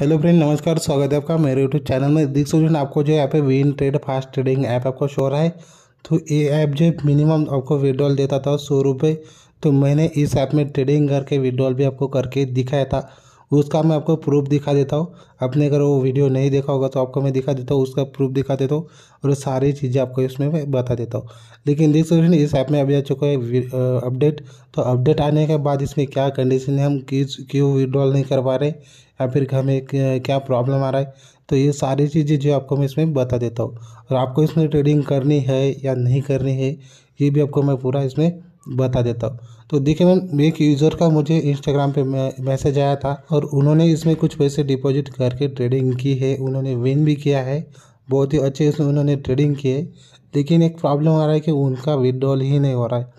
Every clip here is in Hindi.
हेलो फ्रेंड नमस्कार स्वागत है आपका मेरे यूट्यूब चैनल में देख सकते हैं आपको जो यहाँ पे win trade fast trading app आपको शो रहा है तो ये ऐप जो मिनिमम आपको विड्रॉल देता था सौ रुपये तो मैंने इस ऐप में ट्रेडिंग करके विड्रॉल भी आपको करके दिखाया था उसका मैं आपको प्रूफ दिखा देता हूँ आपने अगर वो वीडियो नहीं देखा होगा तो आपको मैं दिखा देता हूँ उसका प्रूफ दिखा देता हूँ और सारी चीज़ें आपको इसमें मैं बता देता हूँ लेकिन देख सकते हैं इस ऐप में अभी आ चुका है अपडेट तो अपडेट आने के बाद इसमें क्या कंडीशन है हम किस क्यों विड्रॉल नहीं कर पा रहे या फिर हमें क्या प्रॉब्लम आ रहा है तो ये सारी चीज़ें जो आपको मैं इसमें बता देता हूँ और आपको इसमें ट्रेडिंग करनी है या नहीं करनी है ये भी आपको मैं पूरा इसमें बता देता हूँ तो देखिए मैम एक यूज़र का मुझे इंस्टाग्राम पे मैसेज आया था और उन्होंने इसमें कुछ पैसे डिपॉजिट करके ट्रेडिंग की है उन्होंने विन भी किया है बहुत ही अच्छे से उन्होंने ट्रेडिंग की है लेकिन एक प्रॉब्लम आ रहा है कि उनका विड्रॉल ही नहीं हो रहा है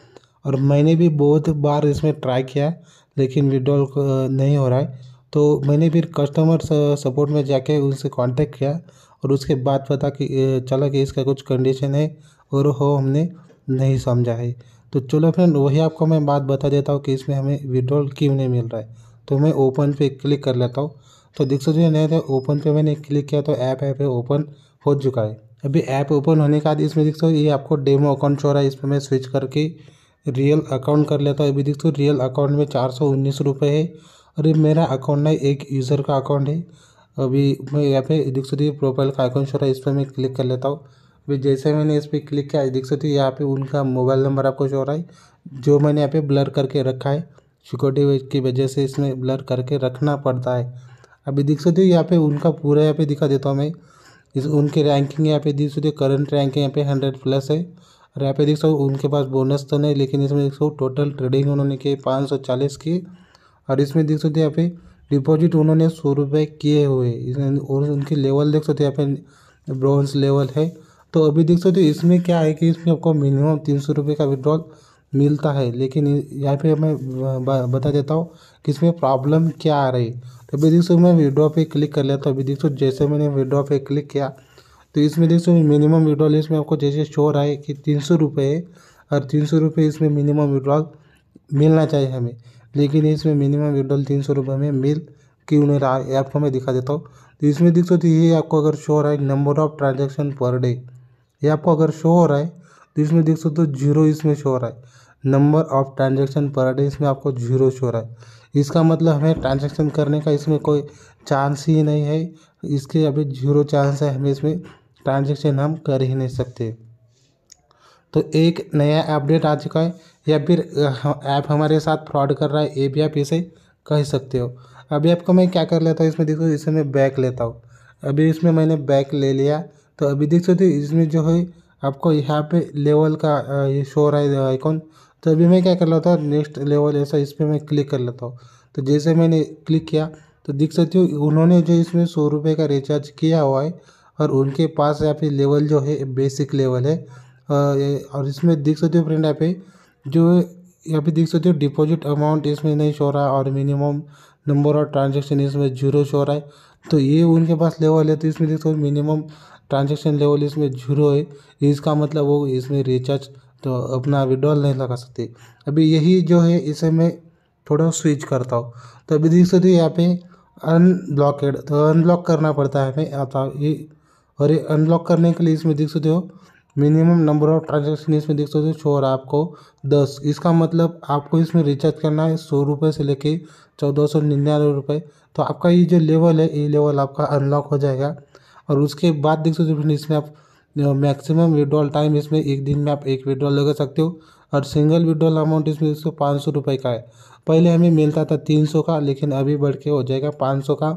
और मैंने भी बहुत बार इसमें ट्राई किया लेकिन विड्रॉल नहीं हो रहा है तो मैंने फिर कस्टमर सपोर्ट में जाके उनसे कांटेक्ट किया और उसके बाद पता कि चला कि इसका कुछ कंडीशन है और हो हमने नहीं समझा है तो चलो फ्रेंड वही आपको मैं बात बता देता हूँ कि इसमें हमें विड्रॉल क्यों नहीं मिल रहा है तो मैं ओपन पे क्लिक कर लेता हूँ तो देख सकते हो नहीं तो ओपन पे मैंने क्लिक किया तो ऐप ऐप ओपन हो चुका है अभी ऐप ओपन होने के बाद इसमें देख सकते ये आपको डेमो अकाउंट शो रहा है पर मैं स्विच करके रियल अकाउंट कर लेता हूँ अभी देख सकते रियल अकाउंट में चार सौ उन्नीस रुपये है और ये मेरा अकाउंट ना एक यूज़र का अकाउंट है अभी मैं यहाँ पे देख सकते प्रोफाइल का अकाउंट शो रहा है इस पर मैं क्लिक कर लेता हूँ अभी जैसे मैंने इस पर क्लिक किया देख सकते हो यहाँ पे उनका मोबाइल नंबर आपको शो रहा है जो मैंने यहाँ पे ब्लर करके रखा है सिक्योरिटी की वजह से इसमें ब्लर करके रखना पड़ता है अभी देख सकते हो यहाँ पे उनका पूरा यहाँ पे दिखा देता हूँ मैं इस उनके रैंकिंग यहाँ पे देख सकते हो करंट रैंकिंग यहाँ पे हंड्रेड प्लस है और यहाँ पे देख सकते हो उनके पास बोनस तो नहीं लेकिन इसमें देख सको टोटल ट्रेडिंग उन्होंने की पाँच सौ चालीस की और इसमें देख सकते हो यहाँ पे डिपॉजिट उन्होंने सौ रुपये किए हुए और उनके लेवल देख सकते हो यहाँ पे ब्रॉन्ज लेवल है तो अभी देख सकते हो इसमें क्या है कि इसमें आपको मिनिमम तीन सौ रुपये का विड्रॉल मिलता है लेकिन यहाँ पे मैं बता देता हूँ कि इसमें प्रॉब्लम क्या आ रही है तो अभी देख सो मैं विड्रॉ पे क्लिक कर लेता हूँ अभी देख सो जैसे मैंने विड्रॉ पे क्लिक किया तो इसमें देख सो मिनिमम विड्रॉल इसमें आपको जैसे शोर आए कि तीन सौ रुपये और तीन सौ रुपये इसमें मिनिमम विड्रॉल मिलना चाहिए हमें लेकिन इसमें मिनिमम विड्रॉल तीन सौ रुपये में मिल क्यों नहीं रहा है आपको मैं दिखा देता हूँ तो इसमें देख तो ये आपको अगर शोर आए number of transaction per day ये आपको अगर शो हो रहा है तो इसमें देख सकते हो जीरो इसमें शो हो रहा है number of transaction per day इसमें आपको जीरो शो हो रहा है इसका मतलब हमें ट्रांजेक्शन करने का इसमें कोई चांस ही नहीं है इसके अभी जीरो चांस है हमें इसमें ट्रांजेक्शन हम कर ही नहीं सकते तो एक नया अपडेट आ चुका है या फिर ऐप हमारे साथ फ्रॉड कर रहा है ये भी आप इसे कह सकते हो अभी आपको मैं क्या कर लेता हूँ इसमें देखो इसे मैं बैक लेता हूँ अभी इसमें मैंने बैक ले लिया तो अभी देख सकते हो इसमें जो है आपको यहाँ पे लेवल का ये शो रहा है आइकॉन तो अभी मैं क्या कर लेता हूँ नेक्स्ट लेवल ऐसा इस पर मैं क्लिक कर लेता हूँ तो जैसे मैंने क्लिक किया तो देख सकते हो उन्होंने जो इसमें सौ रुपये का रिचार्ज किया हुआ है और उनके पास यहाँ पे लेवल जो है बेसिक लेवल है और इसमें देख सकते हो फ्रेंड यहाँ पे जो यहाँ पे देख सकते हो डिपॉजिट अमाउंट इसमें नहीं शो रहा और मिनिमम नंबर ऑफ ट्रांजेक्शन इसमें जीरो शो रहा है तो ये उनके पास लेवल है तो इसमें देख सकते हो मिनिमम ट्रांजेक्शन लेवल इसमें जीरो है इसका मतलब वो इसमें रिचार्ज तो अपना विड्रॉल नहीं लगा सकते अभी यही जो है इसे मैं थोड़ा स्विच करता हूँ तो अभी देख सकते यहाँ पे अनब्लॉकेड तो अनब्लॉक करना पड़ता है हमें आता ये और ये अनब्लॉक करने के लिए इसमें देख सकते हो मिनिमम नंबर ऑफ ट्रांजेक्शन इसमें देख सकते हो छो और आपको दस इसका मतलब आपको इसमें रिचार्ज करना है सौ रुपये से लेके चौदह सौ निन्यानवे रुपये तो आपका ये जो लेवल है ये लेवल आपका अनलॉक हो जाएगा और उसके बाद देख सकते हो फ्रेंड इसमें आप मैक्सिमम विड्रॉल टाइम इसमें एक दिन में आप एक विड्रॉल लगा सकते हो और सिंगल विड्रॉल अमाउंट इसमें इसको पाँच सौ रुपये का है पहले हमें मिलता था तीन सौ का लेकिन अभी बढ़ के हो जाएगा पाँच सौ का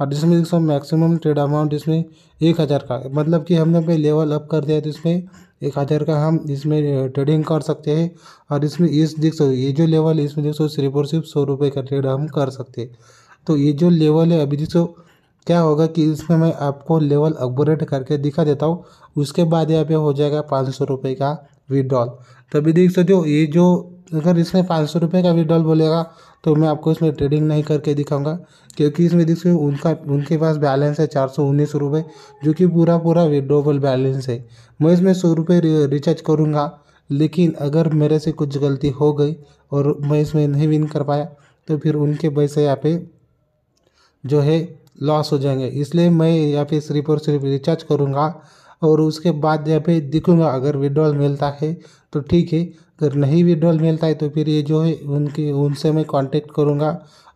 और इसमें देख सकते मैक्सिमम ट्रेड अमाउंट इसमें एक हज़ार का मतलब कि हमने अपने लेवल अप कर दिया तो इसमें एक हज़ार का हम इसमें ट्रेडिंग कर सकते हैं और इसमें इस देख सकते ये जो लेवल है इसमें देख सौ सिर्फ और सिर्फ सौ रुपये का ट्रेड हम कर सकते हैं तो ये जो लेवल है अभी देख सौ क्या होगा कि इसमें मैं आपको लेवल अपग्रेड करके दिखा देता हूँ उसके बाद यहाँ पे हो जाएगा पाँच सौ रुपये का विड्रॉल तभी देख सकते हो ये जो अगर इसमें पाँच सौ रुपये का विड्रॉल बोलेगा तो मैं आपको इसमें ट्रेडिंग नहीं करके दिखाऊंगा क्योंकि इसमें देख सकते उनका उनके पास बैलेंस है चार सौ उन्नीस रुपये जो कि पूरा पूरा विड्रोवल बैलेंस है मैं इसमें सौ रुपये रिचार्ज करूँगा लेकिन अगर मेरे से कुछ गलती हो गई और मैं इसमें नहीं विन कर पाया तो फिर उनके पैसे यहाँ पे जो है लॉस हो जाएंगे इसलिए मैं या फिर सिर्फ और सिर्फ रिचार्ज करूँगा और उसके बाद या फिर दिखूँगा अगर विड्रॉल मिलता है तो ठीक है अगर नहीं विड्रॉल मिलता है तो फिर ये जो है उनके उनसे मैं कांटेक्ट करूँगा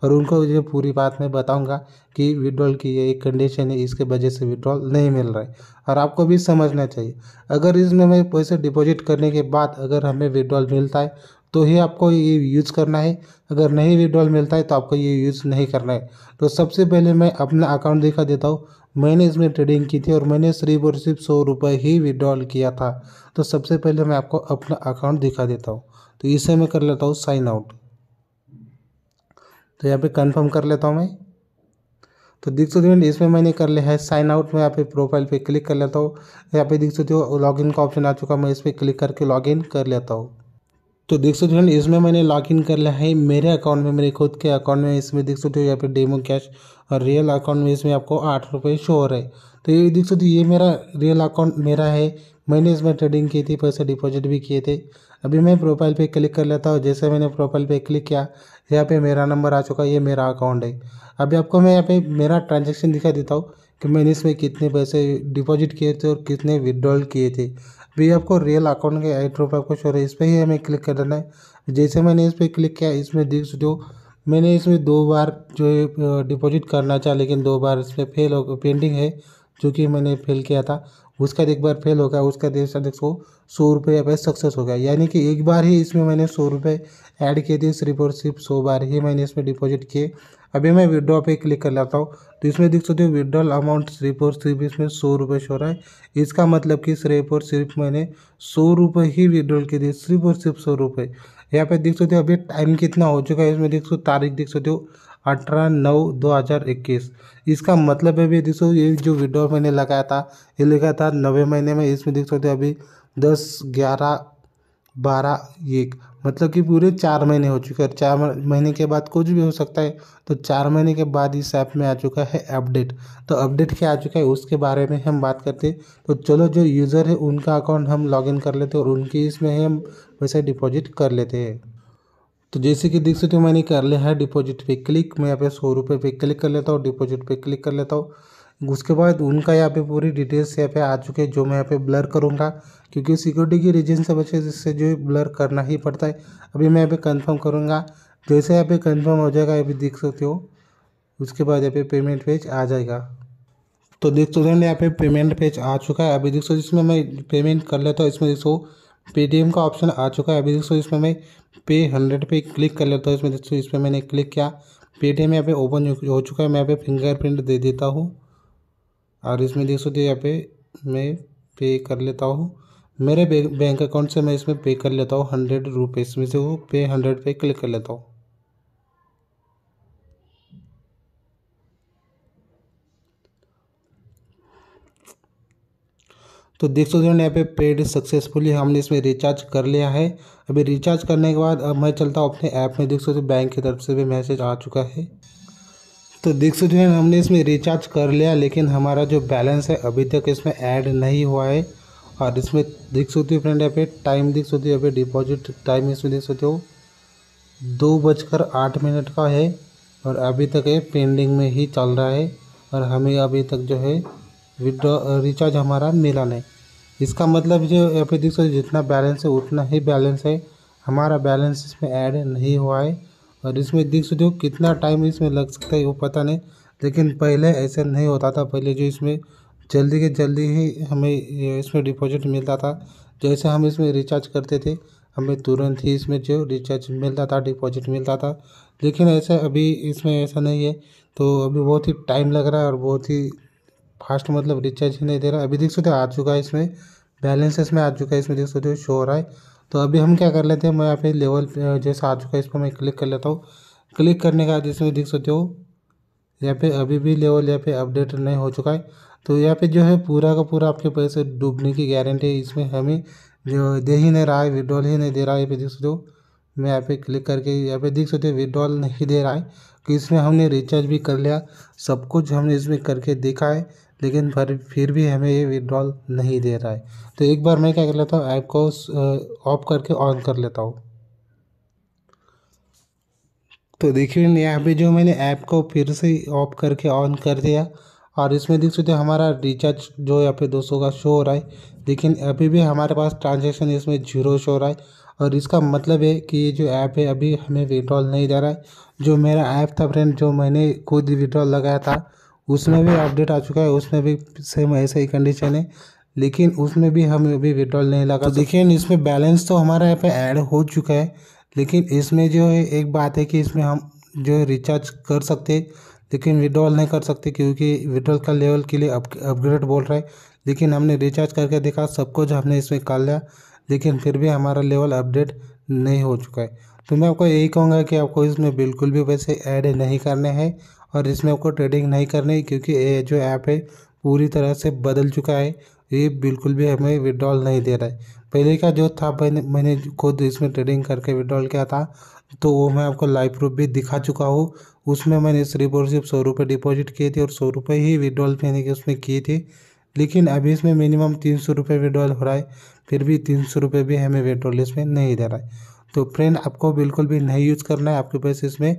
और उनको जो पूरी बात मैं बताऊँगा कि विड्रॉल की ये एक कंडीशन है इसके वजह से विड्रॉल नहीं मिल रहा है और आपको भी समझना चाहिए अगर इसमें मैं पैसे डिपॉजिट करने के बाद अगर हमें विड्रॉल मिलता है तो ही आपको ये यूज़ करना है अगर नहीं विड्रॉल मिलता है तो आपको ये यूज़ नहीं करना है तो सबसे पहले मैं अपना अकाउंट दिखा देता हूँ मैंने इसमें ट्रेडिंग की थी और मैंने सिर्फ और सिर्फ सौ रुपये ही विड्रॉल किया था तो सबसे पहले मैं आपको अपना अकाउंट दिखा देता हूँ तो इसे मैं कर लेता हूँ साइन आउट तो यहाँ पे कंफर्म कर लेता हूँ मैं तो देख सकते हो इसमें मैंने कर लिया है साइन आउट मैं यहाँ पे प्रोफाइल पे क्लिक कर लेता हूँ यहाँ पे देख सकते हो लॉगिन का ऑप्शन आ चुका मैं इस पर क्लिक करके लॉगिन कर लेता हूँ तो देख सकते हो इसमें मैंने लॉग इन कर लिया है मेरे अकाउंट में मेरे खुद के अकाउंट में इसमें देख सकते हो यहाँ पे डेमो कैश और रियल अकाउंट में इसमें आपको आठ रुपये शो हो रहे तो ये देख सकते हो ये मेरा रियल अकाउंट मेरा है मैंने इसमें ट्रेडिंग की थी पैसे डिपॉजिट भी किए थे अभी मैं प्रोफाइल पे क्लिक कर लेता हूँ जैसे मैंने प्रोफाइल पे क्लिक किया यहाँ पे मेरा नंबर आ चुका है ये मेरा अकाउंट है अभी आपको मैं यहाँ पे मेरा ट्रांजेक्शन दिखा देता हूँ कि मैंने इसमें कितने पैसे डिपॉजिट किए थे और कितने विदड्रॉल किए थे भी आपको रियल अकाउंट के आई ड्रॉप आपको शो रहा है इस पर ही हमें क्लिक कर देना है जैसे मैंने इस पर क्लिक किया इसमें दिस जो मैंने इसमें दो बार जो है डिपॉजिट करना चाहा लेकिन दो बार इस पर फेल हो पेंडिंग है जो कि मैंने फेल किया था उसका एक बार फेल हो गया उसका देख सकते देखो सौ रुपये पे सक्सेस हो गया यानी कि एक बार ही इसमें मैंने सौ रुपये ऐड किए थे इस रिपोर्ट सिर्फ सौ बार ही मैंने इसमें डिपॉजिट किए अभी मैं विड्रॉ पे क्लिक कर लेता हूँ तो इसमें देख सकते हो विड्रॉल अमाउंट सिर्फ और सिर्फ इसमें सौ रुपये शो रहा है इसका मतलब कि सिर्फ और सिर्फ मैंने सौ रुपये ही विड्रॉल के दिए सिर्फ और सिर्फ सौ रुपये यहाँ पे देख सकते हो अभी टाइम कितना हो चुका है इसमें देख सो तारीख देख सकते हो अठारह नौ दो हज़ार इक्कीस इसका मतलब है अभी देख सो ये जो विड्रॉल मैंने लगाया था ये लिखा था नवे महीने में इसमें देख सकते हो अभी दस ग्यारह बारह एक मतलब कि पूरे चार महीने हो चुके हैं चार महीने के बाद कुछ भी हो सकता है तो चार महीने के बाद इस ऐप में आ चुका है अपडेट तो अपडेट क्या आ चुका है उसके बारे में हम बात करते हैं तो चलो जो यूज़र है उनका अकाउंट हम लॉगिन कर लेते हैं और उनके इसमें हम पैसा डिपॉजिट कर लेते हैं तो जैसे कि देख सकते हो मैंने कर लिया है डिपॉजिट पे क्लिक मैं यहाँ पे सौ रुपये पे क्लिक कर लेता हूँ डिपॉजिट पे क्लिक कर लेता हूँ उसके बाद उनका यहाँ पे पूरी डिटेल्स यहाँ पे आ चुके हैं जो मैं यहाँ पे ब्लर करूँगा क्योंकि सिक्योरिटी की रीजन से बचे जिससे जो ब्लर करना ही पड़ता है अभी मैं यहाँ पे कंफर्म करूँगा जैसे यहाँ पे कंफर्म हो जाएगा अभी देख सकते हो उसके बाद यहाँ पे पेमेंट पेज आ जाएगा तो देख सकते हो यहाँ पे पेमेंट पेज आ चुका है अभी देख सकते इसमें मैं पेमेंट कर लेता हूँ इसमें देख सो पेटीएम का ऑप्शन आ चुका है अभी देख सो इसमें मैं पे हंड्रेड पे क्लिक कर लेता हूँ इसमें देख सो इसमें मैंने क्लिक किया पेटीएम यहाँ पे ओपन हो चुका है मैं यहाँ पे फिंगरप्रिंट दे देता हूँ और इसमें देख सकते यहाँ पे मैं पे कर लेता हूँ मेरे बैंक अकाउंट से मैं इसमें पे कर लेता हूँ हंड्रेड रुपीज़ में से वो पे हंड्रेड पे क्लिक कर लेता हूँ तो देख सकते हो यहाँ पे पेड सक्सेसफुली हमने इसमें रिचार्ज कर लिया है अभी रिचार्ज करने के बाद अब मैं चलता हूँ अपने ऐप में देख सकते हो बैंक की तरफ से भी मैसेज आ चुका है तो देख सकते हैं हमने इसमें रिचार्ज कर लिया लेकिन हमारा जो बैलेंस है अभी तक इसमें ऐड नहीं हुआ है और इसमें देख सकते हो फ्रेंड यहाँ पे टाइम देख सकते हो यहाँ पे डिपॉजिट टाइम इसमें देख सकते हो दो बजकर आठ मिनट का है और अभी तक ये पेंडिंग में ही चल रहा है और हमें अभी तक जो है विड्रॉ रिचार्ज हमारा मिला नहीं इसका मतलब जो यहाँ पे देख सकते जितना बैलेंस है उतना ही बैलेंस है हमारा बैलेंस इसमें ऐड नहीं हुआ है और इसमें देख सकते हो कितना टाइम इसमें लग सकता है वो पता नहीं लेकिन पहले ऐसा नहीं होता था पहले जो इसमें जल्दी के जल्दी ही हमें इसमें डिपॉजिट मिलता था जैसे हम इसमें रिचार्ज करते थे हमें तुरंत ही इसमें जो रिचार्ज मिलता था डिपॉजिट मिलता था लेकिन ऐसा अभी इसमें ऐसा नहीं है तो अभी बहुत ही टाइम लग रहा है और बहुत ही फास्ट मतलब रिचार्ज ही नहीं दे रहा अभी देख सकते हो आ चुका है इसमें बैलेंस इसमें आ चुका है इसमें देख सकते हो शो हो रहा है तो अभी हम क्या कर लेते हैं मैं यहाँ पे लेवल जैसा आ चुका है इसको मैं क्लिक कर लेता हूँ क्लिक करने का जिसमें देख सकते हो यहाँ पे अभी भी लेवल यहाँ पे अपडेट नहीं हो चुका है तो यहाँ पे जो है पूरा का पूरा आपके पैसे डूबने की गारंटी है इसमें हमें जो दे ही नहीं रहा है विड्रॉल ही नहीं दे रहा है यहाँ पे देख सकते हो मैं यहाँ पे क्लिक करके यहाँ पे देख सकते हो विड्रॉल नहीं दे रहा है कि इसमें हमने रिचार्ज भी कर लिया सब कुछ हमने इसमें करके देखा है लेकिन फिर फिर भी हमें ये विड्रॉल नहीं दे रहा है तो एक बार मैं क्या कर लेता हूँ ऐप को ऑफ करके ऑन कर लेता हूँ तो देखिए यहाँ पे जो मैंने ऐप को फिर से ऑफ करके ऑन कर दिया और इसमें देख सकते हमारा रिचार्ज जो यहाँ पे 200 का शो हो रहा है लेकिन अभी भी हमारे पास ट्रांजेक्शन इसमें जीरो शो हो रहा है और इसका मतलब है कि ये जो ऐप है अभी हमें विड्रॉल नहीं दे रहा है जो मेरा ऐप था फ्रेंड जो मैंने खुद विड्रॉल लगाया था उसमें भी अपडेट आ चुका है उसमें भी सेम ऐसे ही कंडीशन है लेकिन उसमें भी हम अभी विड्रॉल नहीं लगा तो, तो- देखिए इसमें बैलेंस तो हमारा यहाँ पे ऐड हो चुका है लेकिन इसमें जो है एक बात है कि इसमें हम जो है रिचार्ज कर सकते लेकिन विड्रॉल नहीं कर सकते क्योंकि विड्रॉल का लेवल के लिए अपग्रेड बोल रहा है लेकिन हमने रिचार्ज करके देखा सब कुछ हमने इसमें कर लिया लेकिन फिर भी हमारा लेवल अपडेट नहीं हो चुका है तो मैं आपको यही कहूँगा कि आपको इसमें बिल्कुल भी पैसे ऐड नहीं करने हैं और इसमें आपको ट्रेडिंग नहीं करनी क्योंकि ये जो ऐप है पूरी तरह से बदल चुका है ये बिल्कुल भी हमें विड्रॉल नहीं दे रहा है पहले का जो था मैंने मैंने खुद इसमें ट्रेडिंग करके विड्रॉल किया था तो वो मैं आपको लाइव प्रूफ भी दिखा चुका हूँ उसमें मैंने सिर्फ और सिर्फ सौ रुपये डिपॉजिट किए थे और सौ रुपये ही विड्रॉल मैंने कि उसमें किए थे लेकिन अभी इसमें मिनिमम तीन सौ रुपये विड्रॉल हो रहा है फिर भी तीन सौ रुपये भी हमें विड्रॉल इसमें नहीं दे रहा है तो फ्रेंड आपको बिल्कुल भी नहीं यूज़ करना है आपके पैसे इसमें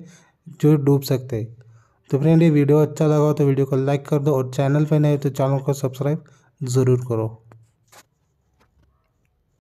जो डूब सकते हैं तो फ्रेंड ये वीडियो अच्छा लगा हो तो वीडियो को लाइक कर दो और चैनल पर नए तो चैनल को सब्सक्राइब ज़रूर करो